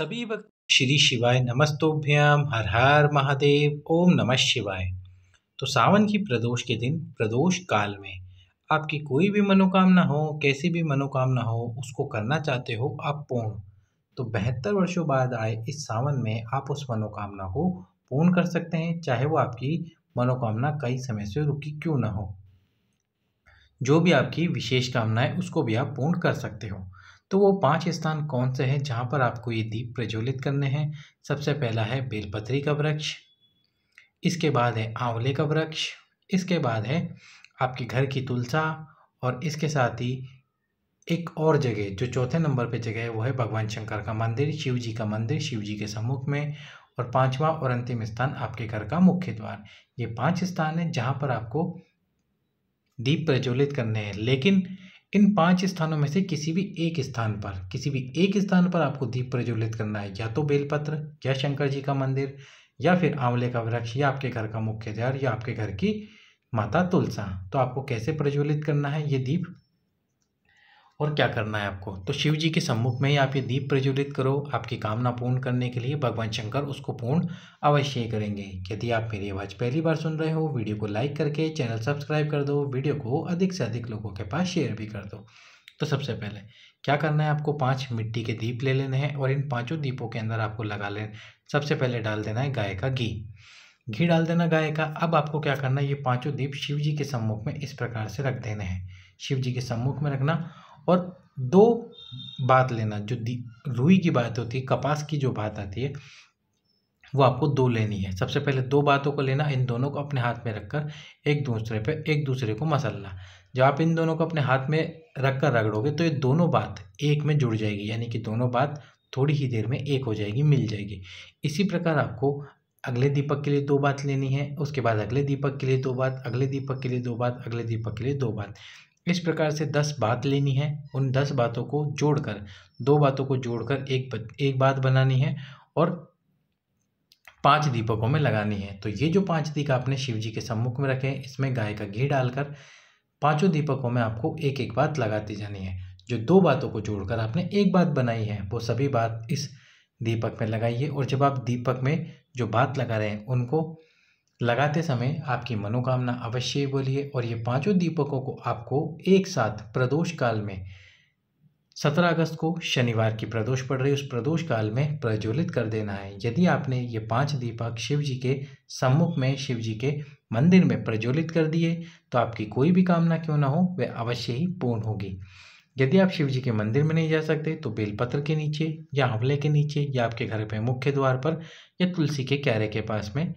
सभी वक्त श्री शिवाय नमस्तोभ्याम हर हर महादेव ओम नमः शिवाय तो सावन की प्रदोष के दिन प्रदोष काल में आपकी कोई भी मनोकामना हो कैसी भी मनोकामना हो उसको करना चाहते हो आप पूर्ण तो बहत्तर वर्षों बाद आए इस सावन में आप उस मनोकामना को पूर्ण कर सकते हैं चाहे वो आपकी मनोकामना कई समय से रुकी क्यों ना हो जो भी आपकी विशेष कामना है उसको भी आप पूर्ण कर सकते हो तो वो पांच स्थान कौन से हैं जहाँ पर आपको ये दीप प्रज्वलित करने हैं सबसे पहला है बेलपत्री का वृक्ष इसके बाद है आंवले का वृक्ष इसके बाद है आपके घर की तुलसा और इसके साथ ही एक और जगह जो चौथे नंबर पे जगह है वो है भगवान शंकर का मंदिर शिव जी का मंदिर शिव जी के सम्मुख में और पांचवा और अंतिम स्थान आपके घर का मुख्य द्वार ये पांच स्थान हैं जहाँ पर आपको दीप प्रज्वलित करने हैं लेकिन इन पांच स्थानों में से किसी भी एक स्थान पर किसी भी एक स्थान पर आपको दीप प्रज्वलित करना है या तो बेलपत्र या शंकर जी का मंदिर या फिर आंवले का वृक्ष या आपके घर का मुख्य द्वार या आपके घर की माता तुलसा तो आपको कैसे प्रज्वलित करना है ये दीप और क्या करना है आपको तो शिव जी के सम्मुख में ही आप ये दीप प्रज्वलित करो आपकी कामना पूर्ण करने के लिए भगवान शंकर उसको पूर्ण अवश्य करेंगे यदि आप मेरी आवाज़ पहली बार सुन रहे हो वीडियो को लाइक करके चैनल सब्सक्राइब कर दो वीडियो को अधिक से अधिक लोगों के पास शेयर भी कर दो तो सबसे पहले क्या करना है आपको पाँच मिट्टी के दीप ले लेने हैं और इन पाँचों दीपों के अंदर आपको लगा ले सबसे पहले डाल देना है गाय का घी घी डाल देना गाय का अब आपको क्या करना है ये पाँचों दीप शिव जी के सम्मुख में इस प्रकार से रख देने हैं शिव जी के सम्मुख में रखना और दो बात लेना जो रुई की बात होती है कपास की जो बात आती है वो आपको दो लेनी है सबसे पहले दो बातों को लेना इन दोनों को अपने हाथ में रखकर एक दूसरे पे एक दूसरे को मसलना जब आप इन दोनों को अपने हाथ में रखकर रगड़ोगे तो ये दोनों बात एक में जुड़ जाएगी यानी कि दोनों बात थोड़ी ही देर में एक हो जाएगी मिल जाएगी इसी प्रकार आपको अगले दीपक के लिए दो बात लेनी है उसके बाद अगले दीपक के लिए दो बात अगले दीपक के लिए दो बात अगले दीपक के लिए दो बात इस प्रकार से दस बात लेनी है उन दस बातों को जोड़कर दो बातों को जोड़कर एक एक बात बनानी है और पांच दीपकों में लगानी है तो ये जो पांच दीप आपने शिव जी के सम्मुख में रखे हैं इसमें गाय का घी डालकर पांचों दीपकों में आपको एक एक बात लगाती जानी है जो दो बातों को जोड़कर आपने एक बात बनाई है वो सभी बात इस दीपक में लगाइए और जब आप दीपक में जो बात लगा रहे हैं उनको लगाते समय आपकी मनोकामना अवश्य बोलिए और ये पांचों दीपकों को आपको एक साथ प्रदोष काल में सत्रह अगस्त को शनिवार की प्रदोष पड़ रही उस प्रदोष काल में प्रज्वलित कर देना है यदि आपने ये पांच दीपक शिव जी के सम्मुख में शिव जी के मंदिर में प्रज्वलित कर दिए तो आपकी कोई भी कामना क्यों ना हो वह अवश्य ही पूर्ण होगी यदि आप शिव जी के मंदिर में नहीं जा सकते तो बेलपत्र के नीचे या आंवले के नीचे या आपके घर पर मुख्य द्वार पर या तुलसी के क्यारे के पास में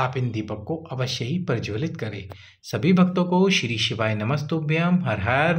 आप इन दीपक को अवश्य ही प्रज्वलित करें सभी भक्तों को श्री शिवाय नमस्तुभ्यम हर हर